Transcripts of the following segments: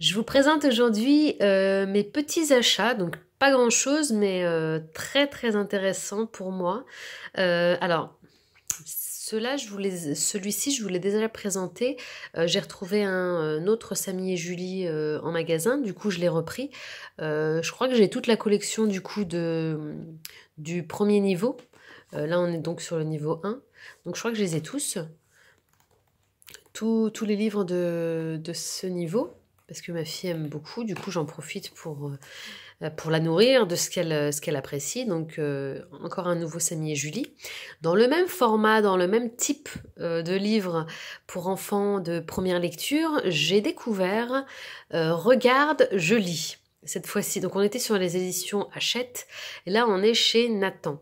Je vous présente aujourd'hui euh, mes petits achats, donc pas grand chose, mais euh, très très intéressant pour moi. Euh, alors, celui-ci, je vous l'ai déjà présenté. j'ai retrouvé un, autre Samy et Julie en magasin. Du coup, je l'ai repris. je crois que j'ai toute la collection du coup de, du premier niveau. là, on est donc sur le niveau 1. Donc, je crois que je les ai tous. Tous, les livres de, de ce niveau parce que ma fille aime beaucoup. Du coup, j'en profite pour, euh, pour la nourrir de ce qu'elle euh, ce qu'elle apprécie. Donc, euh, encore un nouveau Samy Julie. Dans le même format, dans le même type de livre pour enfants de première lecture, j'ai découvert Regarde, je lis cette fois-ci. Donc on était sur les éditions Hachette, et là on est chez Nathan.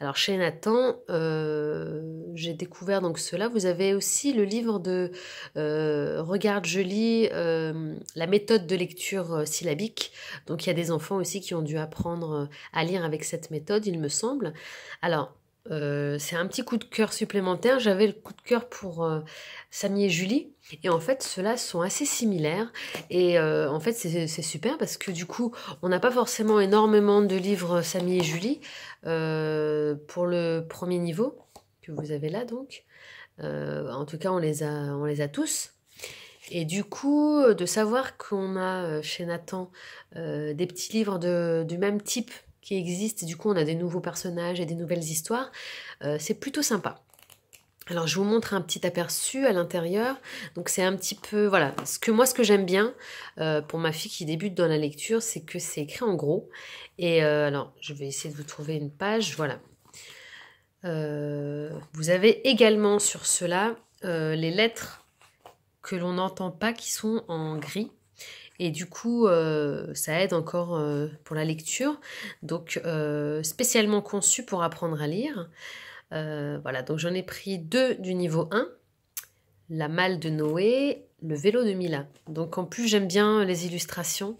Alors chez Nathan, euh, j'ai découvert donc cela. Vous avez aussi le livre de euh, Regarde, je lis, euh, la méthode de lecture syllabique. Donc il y a des enfants aussi qui ont dû apprendre à lire avec cette méthode, il me semble. Alors euh, c'est un petit coup de cœur supplémentaire. J'avais le coup de cœur pour euh, Samy et Julie. Et en fait, ceux-là sont assez similaires. Et euh, en fait, c'est super parce que du coup, on n'a pas forcément énormément de livres Samy et Julie pour le premier niveau que vous avez là donc. en tout cas, on les a, tous. Et du coup, de savoir qu'on a chez Nathan des petits livres du même type, qui existent. du coup, on a des nouveaux personnages et des nouvelles histoires. Euh, c'est plutôt sympa. Alors je vous montre un petit aperçu à l'intérieur. Donc c'est un petit peu voilà ce que moi ce que j'aime bien euh, pour ma fille qui débute dans la lecture, c'est que c'est écrit en gros. Et euh, alors je vais essayer de vous trouver une page. Voilà. vous avez également sur cela les lettres que l'on n'entend pas qui sont en gris. Et du coup, euh, ça aide encore euh, pour la lecture. Donc, euh, spécialement conçu pour apprendre à lire. voilà, donc j'en ai pris deux du niveau 1. La malle de Noé, le vélo de Mila. Donc en plus, j'aime bien les illustrations.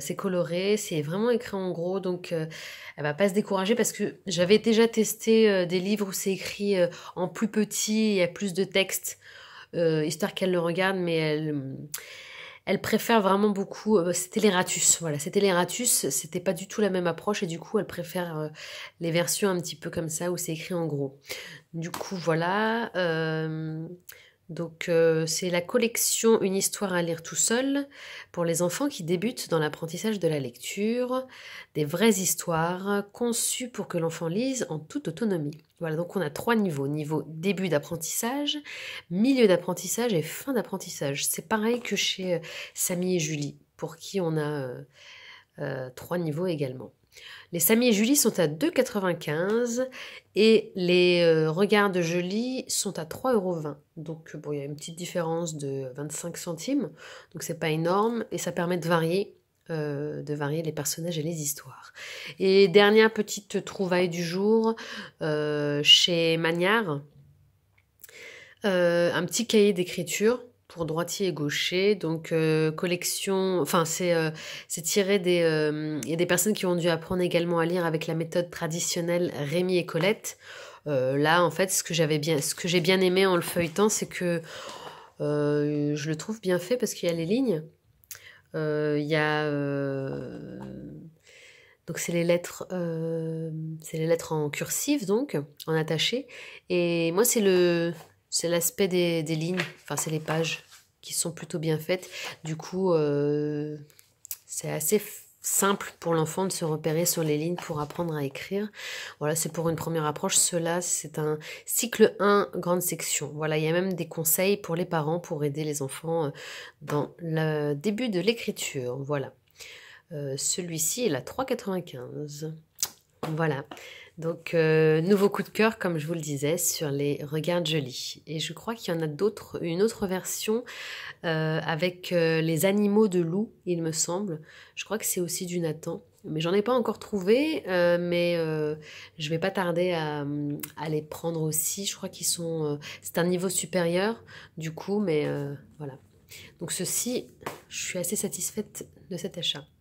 c'est coloré, c'est vraiment écrit en gros, donc elle va pas se décourager parce que j'avais déjà testé des livres où c'est écrit en plus petit, il y a plus de texte, histoire qu'elle le regarde, mais elle, elle préfère vraiment beaucoup. Euh, c'était les Ratus, voilà, c'était les Ratus, c'était pas du tout la même approche et du coup elle préfère euh, les versions un petit peu comme ça où c'est écrit en gros. Du coup voilà. Euh, donc euh, c'est la collection Une histoire à lire tout seul pour les enfants qui débutent dans l'apprentissage de la lecture, des vraies histoires conçues pour que l'enfant lise en toute autonomie. Voilà, donc on a trois niveaux, niveau début d'apprentissage, milieu d'apprentissage et fin d'apprentissage. C'est pareil que chez euh, Samy et Julie, pour qui on a euh, trois niveaux également. Les Samy et Julie sont à 2,95 et les euh, regards de Julie sont à 3,20€, Donc bon, il y a une petite différence de 25 centimes, donc c'est pas énorme et ça permet de varier. Euh, de varier les personnages et les histoires. Et dernière petite trouvaille du jour, euh, chez Magnard, un petit cahier d'écriture pour droitier et gaucher. Donc, euh, collection, enfin, c'est euh, tiré des. Euh, il y a des personnes qui ont dû apprendre également à lire avec la méthode traditionnelle Rémi et Colette. là, en fait, ce que j'avais bien, ce que j'ai bien aimé en le feuilletant, c'est que je le trouve bien fait parce qu'il y a les lignes. Il y a. Donc c'est les lettres, c'est les lettres en cursive donc, en attaché. Et moi c'est le, c'est l'aspect des, lignes, enfin c'est les pages qui sont plutôt bien faites. Du coup, euh, c'est assez simple pour l'enfant de se repérer sur les lignes pour apprendre à écrire. Voilà, c'est pour une première approche. Cela, c'est un cycle 1, grande section. Voilà, il y a même des conseils pour les parents pour aider les enfants euh, dans le début de l'écriture. Voilà. Euh, celui-ci est la 3,95. Voilà. Donc, euh, nouveau coup de cœur, comme je vous le disais, sur les Regards jolis. Et je crois qu'il y en a d'autres, une autre version euh, avec euh, les animaux de loup, il me semble. Je crois que c'est aussi du Nathan. Mais j'en ai pas encore trouvé, mais je vais pas tarder à, à, les prendre aussi. Je crois qu'ils sont. c'est un niveau supérieur, du coup, mais voilà. Donc, ceci, je suis assez satisfaite de cet achat.